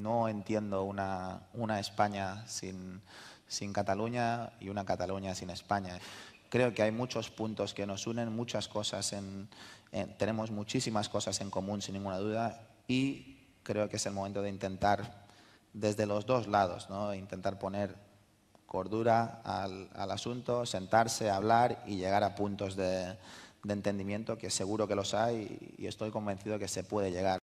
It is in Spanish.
no entiendo una, España sin, Cataluña y una Cataluña sin España. Creo que hay muchos puntos que nos unen, muchas cosas, en, tenemos muchísimas cosas en común, sin ninguna duda, y creo que es el momento de intentar, desde los dos lados, ¿no? intentar poner cordura al, asunto, sentarse, hablar y llegar a puntos de, de entendimiento que seguro que los hay y estoy convencido que se puede llegar.